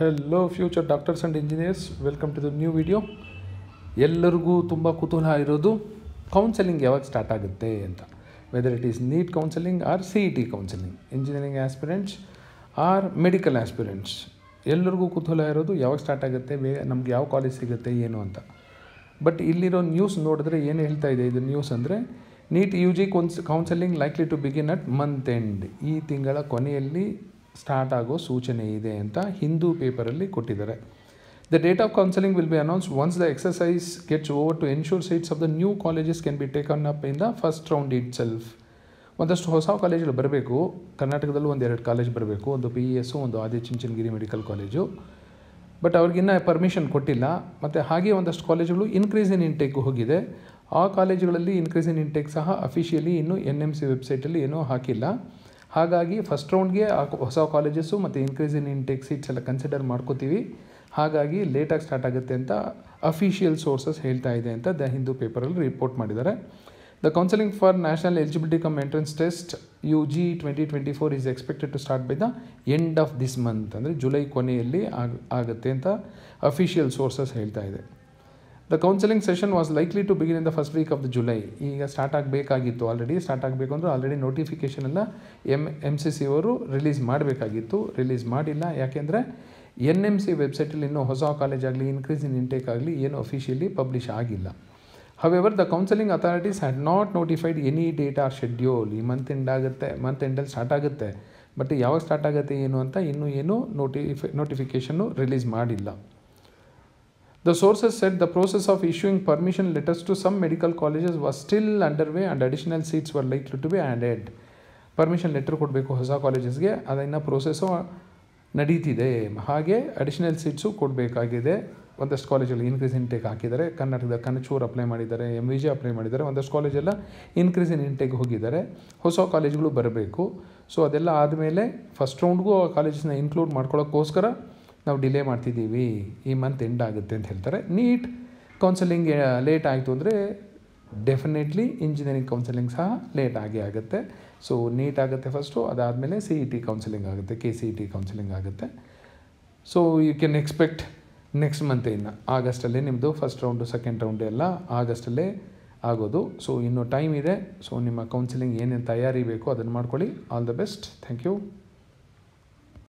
Hello future doctors and engineers welcome to the new video ಎಲ್ಲರಿಗೂ ತುಂಬ ಕುತೂಹಲ ಇರೋದು ಕೌನ್ಸೆಲಿಂಗ್ ಯಾವಾಗ ಸ್ಟಾರ್ಟ್ ಆಗುತ್ತೆ ಅಂತ whether it is NEET counselling or C E T counselling engineering aspirants or medical aspirants ಎಲ್ಲರಿಗೂ ಕುತೂಹಲ ಇರೋದು ಯಾವಾಗ ಸ್ಟಾರ್ಟ್ ಆಗುತ್ತೆ ಬೇ ನಮ್ಗೆ ಯಾವ ಕಾಲೇಜ್ ಸಿಗುತ್ತೆ ಏನು ಅಂತ ಬಟ್ ಇಲ್ಲಿರೋ ನ್ಯೂಸ್ ನೋಡಿದ್ರೆ ಏನು ಹೇಳ್ತಾ ಇದೆ ಇದು ನ್ಯೂಸ್ ಅಂದರೆ NEET U G couns counselling likely to begin at month end ಈ ತಿಂಗಳ ಕೊನೆಯಲ್ಲಿ ಸ್ಟಾರ್ಟ್ ಆಗೋ ಸೂಚನೆ ಇದೆ ಅಂತ ಹಿಂದೂ ಪೇಪರಲ್ಲಿ ಕೊಟ್ಟಿದ್ದಾರೆ the date of counselling will be announce once the exercise gets over to ensure seats of the new colleges can be taken up in the first round itself ಒಂದಷ್ಟು ಹೊಸ ಕಾಲೇಜುಗಳು ಬರಬೇಕು ಕರ್ನಾಟಕದಲ್ಲೂ ಎರಡು ಕಾಲೇಜ್ ಬರಬೇಕು ಒಂದು ಪಿ ಇ ಎಸ್ಸು ಒಂದು Adichunchanagiri medical college but ಅವ್ರಿಗಿನ್ನ ಪರ್ಮಿಷನ್ ಕೊಟ್ಟಿಲ್ಲ ಮತ್ತು ಹಾಗೆ ಒಂದಷ್ಟು ಕಾಲೇಜುಗಳು ಇನ್ಕ್ರೀಸ್ ಇನ್ ಇಂಟೇಕ್ ಹೋಗಿದೆ ಆ ಕಾಲೇಜುಗಳಲ್ಲಿ ಇನ್ಕ್ರೀಸ್ ಇನ್ ಇಂಟೇಕ್ ಸಹ ಅಫಿಷಿಯಲಿ ಇನ್ನೂ ಎನ್ ಎಮ್ ಸಿ ವೆಬ್ಸೈಟಲ್ಲಿ ಏನೂ ಹಾಕಿಲ್ಲ ಹಾಗಾಗಿ ಫಸ್ಟ್ ರೌಂಡ್ಗೆ ಆ ಹೊಸ ಕಾಲೇಜಸ್ಸು ಮತ್ತು ಇನ್ಕ್ರೀಸ್ ಇನ್ ಇಂಟೇಕ್ ಸೀಟ್ಸ್ ಎಲ್ಲ ಕನ್ಸಿಡರ್ ಮಾಡ್ಕೋತೀವಿ ಹಾಗಾಗಿ ಲೇಟಾಗಿ ಸ್ಟಾರ್ಟ್ ಆಗುತ್ತೆ ಅಂತ ಅಫಿಷಿಯಲ್ ಸೋರ್ಸಸ್ ಹೇಳ್ತಾ ಇದೆ ಅಂತ ದ ಹಿಂದೂ ಪೇಪರಲ್ಲಿ ರಿಪೋರ್ಟ್ ಮಾಡಿದ್ದಾರೆ the counselling for national eligibility cum entrance test U G twenty twenty four is expected to start by the end of this month ಅಂದರೆ ಜುಲೈ ಕೊನೆಯಲ್ಲಿ ಆಗ ಆಗುತ್ತೆ ಅಂತ ಅಫಿಷಿಯಲ್ ಸೋರ್ಸಸ್ ಹೇಳ್ತಾ ಇದೆ the counselling session was likely to begin in the first week of the July ಈಗ start ಆಗಬೇಕಾಗಿತ್ತು already start ಆಗಬೇಕು ಅಂದರೆ ಆಲ್ರೆಡಿ ನೋಟಿಫಿಕೇಷನ್ ಎಲ್ಲ ಎಮ್ ಎಮ್ ಸಿ ಸಿ ಅವರು ರಿಲೀಸ್ ಮಾಡಬೇಕಾಗಿತ್ತು ರಿಲೀಸ್ ಮಾಡಿಲ್ಲ ಯಾಕೆಂದರೆ ಎನ್ ಎಮ್ ಸಿ ವೆಬ್ಸೈಟಲ್ಲಿ ಇನ್ನೂ ಹೊಸ ಕಾಲೇಜ್ ಆಗಲಿ ಇನ್ಕ್ರೀಸ್ ಇನ್ ಇಂಟೇಕ್ ಆಗಲಿ ಏನು ಅಫಿಷಿಯಲಿ ಪಬ್ಲಿಷ್ ಆಗಿಲ್ಲ however the counselling authorities had not notified any date or schedule ಈ ಮಂತ್ ಎಂಡ್ ಆಗುತ್ತೆ ಮಂತ್ ಎಂಡಲ್ಲಿ ಸ್ಟಾರ್ಟ್ ಆಗುತ್ತೆ ಬಟ್ ಯಾವಾಗ ಸ್ಟಾರ್ಟ್ ಆಗುತ್ತೆ ಏನು ಅಂತ ಇನ್ನೂ ಏನು ನೋಟಿಫೈ ನೋಟಿಫಿಕೇಷನ್ನು ರಿಲೀಸ್ ಮಾಡಿಲ್ಲ The sources said the process of issuing permission letters to some medical colleges was still underway and additional seats were likely to be added. Permission letter ಕೊಡಬೇಕು ಹೊಸ ಕಾಲೇಜಸ್ಗೆ ಅದನ್ನು ಪ್ರೋಸೆಸ್ಸು ನಡೀತಿದೆ ಹಾಗೆ ಅಡಿಷನಲ್ ಸೀಟ್ಸು ಕೊಡಬೇಕಾಗಿದೆ ಒಂದಷ್ಟು ಕಾಲೇಜಲ್ಲಿ increase intake ಹಾಕಿದ್ದಾರೆ ಕರ್ನಾಟಕದ Kanachur apply ಮಾಡಿದ್ದಾರೆ ಎಮ್ ವಿ ಜೆ ಅಪ್ಲೈ ಮಾಡಿದ್ದಾರೆ ಒಂದಷ್ಟು ಕಾಲೇಜೆಲ್ಲ ಇನ್ಕ್ರೀಸ್ ಇನ್ ಇಂಟೇಕ್ ಹೋಗಿದ್ದಾರೆ ಹೊಸ ಕಾಲೇಜ್ಗಳು ಬರಬೇಕು ಸೊ ಅದೆಲ್ಲ ಆದಮೇಲೆ ಫಸ್ಟ್ ರೌಂಡ್ಗೂ ಆ ಕಾಲೇಜಸ್ನ ಇನ್ಕ್ಲೂಡ್ ಮಾಡ್ಕೊಳ್ಳೋಕ್ಕೋಸ್ಕರ ನಾವು ಡಿಲೇ ಮಾಡ್ತಿದ್ದೀವಿ ಈ ಮಂತ್ ಎಂಡ್ ಆಗುತ್ತೆ ಅಂತ ಹೇಳ್ತಾರೆ ನೀಟ್ ಕೌನ್ಸಲಿಂಗ್ ಲೇಟ್ ಆಯಿತು ಅಂದರೆ ಡೆಫಿನೆಟ್ಲಿ ಇಂಜಿನಿಯರಿಂಗ್ ಕೌನ್ಸಿಲಿಂಗ್ ಸಹ ಲೇಟ್ ಆಗೇ ಆಗುತ್ತೆ ಸೊ ನೀಟ್ ಆಗುತ್ತೆ ಫಸ್ಟು ಅದಾದಮೇಲೆ ಸಿ ಇ ಟಿ ಕೌನ್ಸಿಲಿಂಗ್ ಆಗುತ್ತೆ K C E T counselling ಆಗುತ್ತೆ so you can expect next month ಇನ್ನು ಆಗಸ್ಟಲ್ಲೇ ನಿಮ್ಮದು ಫಸ್ಟ್ ರೌಂಡು ಸೆಕೆಂಡ್ ರೌಂಡು ಎಲ್ಲ ಆಗಸ್ಟಲ್ಲೇ ಆಗೋದು ಸೊ ಇನ್ನೂ ಟೈಮ್ ಇದೆ ಸೊ ನಿಮ್ಮ ಕೌನ್ಸಿಲಿಂಗ್ ಏನೇನು ತಯಾರಿ ಬೇಕೋ ಅದನ್ನು ಮಾಡ್ಕೊಳ್ಳಿ all the best thank you